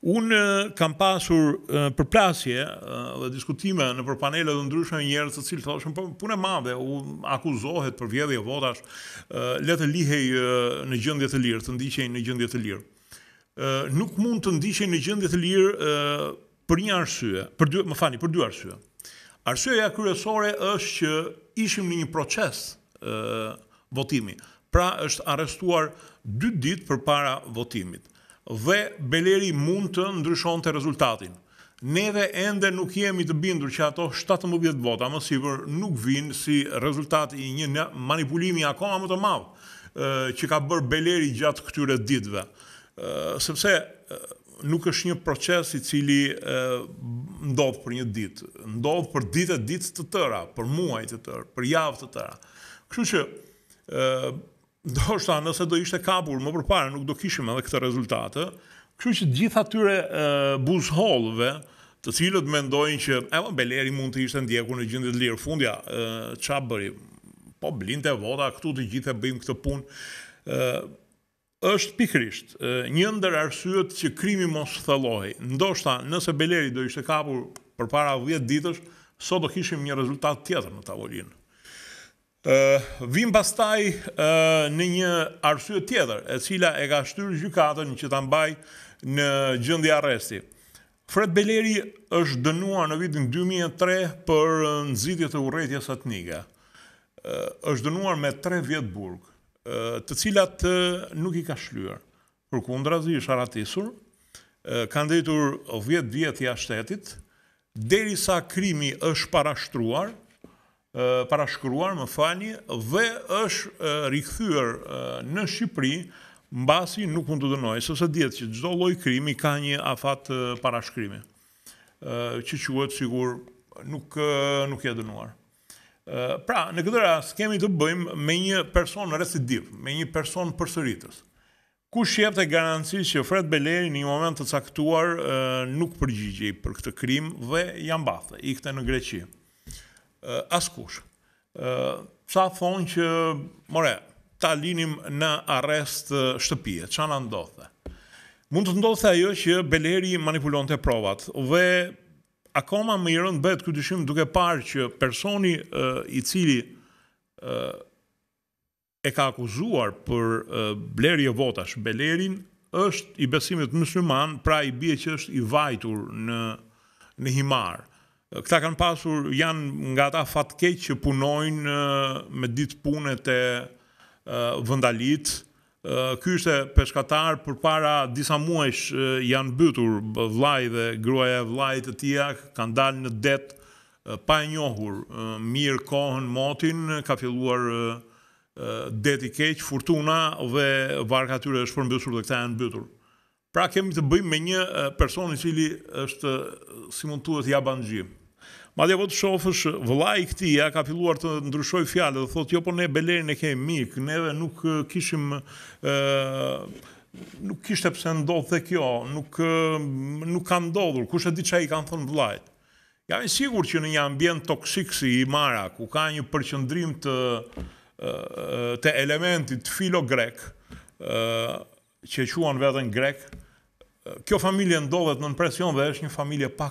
Unë kam pasur përplasje dhe diskutime në përpanelët dhe ndryshme njerët të cilë të thoshen për po, punë e madhe u akuzohet për vjedhje e votash letë lihej në gjëndje të lirë, të ndishej në gjëndje të lirë. Nuk mund të ndishej në gjëndje të lirë për një arsye, për më fani, për dy arsye. Arsyeja kryesore është që ishim në një proces votimi, pra është arestuar dy dit për para votimit dhe Beleri mund të ndryshon të rezultatin. Ne dhe ende nuk jemi të bindur që ato 17 vota më sivër nuk vinë si rezultat i një manipulimi akoma më të mavë që ka bërë Beleri gjatë këtyre ditve. Sepse nuk është një proces i cili ndodhë për një ditë, ndodhë për ditë e ditë të tëra, për muaj të tërë, për javë të tëra. Kështu që Do shta, nëse do ishte kapur më përpare, nuk do kishim edhe këtë rezultate. Kështu që gjitha tyre buzholve, të cilët ndojnë që e, Beleri mund të ishte ndjekur në gjendje të lirë fundja, ç'a bëri? Po blinte vota këtu të gjithë bëjmë këtë punë. është pikrisht një ndër arsyet që krimi mos thellohej. Ndoshta nëse Beleri do ishte kapur përpara 10 ditësh, sot do kishim një rezultat tjetër në tavolinë. Vim pastaj në një arsye tjetër, e cila e ka shtyrë gjykatën që të mbaj në gjëndi arresti. Fred Beleri është dënuar në vitin 2003 për nëzitje të uretje së të njëga. është dënuar me tre vjetë burg, të cilat nuk i ka shlyër. Për kundra zi i sharatisur, kanë dhejtur vjetë vjetë i ashtetit, deri sa krimi është parashtruar, parashkruar më falni, dhe është rikëthyër në Shqipëri mbasi basi nuk mund të dënoj, sëse djetë që gjdo loj krimi ka një afat parashkrimi, që quëtë sigur nuk e dënuar. Pra, në këtë rast kemi të bëjmë me një person residiv, me një person përsëritës. Ku shqep të garanci që Fred Beleri një moment të caktuar nuk përgjigjej për këtë krim dhe jam bathë, këte në Greqië uh, askush. sa thonë që, more, ta linim në arrest shtëpije, që anë ndodhë Mund të ndodhë ajo që Beleri manipulon të provat, dhe akoma më i rëndë bëhet këtë dyshim duke parë që personi i cili e ka akuzuar për uh, bleri e votash Belerin, është i besimit musliman, pra i bje që është i vajtur në, në himarë këta kanë pasur, janë nga ta fatkej që punojnë me ditë punet e vëndalit. Ky është peshkatar për para disa muesh janë bytur vlaj dhe gruaj e vlaj të tia, kanë dalë në detë pa e njohur mirë kohën motin, ka filluar deti keq, furtuna dhe varka tyre është përmbysur dhe këta janë bytur. Pra kemi të bëjmë me një personi cili është, si mund të të gjimë. Ma dhe po të shofësh, vëla i këti ja ka filluar të ndryshoj fjallë dhe thotë, jo po ne belerin e kemi mikë, neve nuk kishim... E, nuk kishte pse ndodhë dhe kjo, nuk, nuk ka ndodhur, kush e di që i kanë thënë vlajtë. Jam i sigur që në një ambient toksik si i Mara, ku ka një përqëndrim të, elementit filo-grek, që e quen vetën grek, kjo familje ndodhet në nëpresion dhe është një familje pa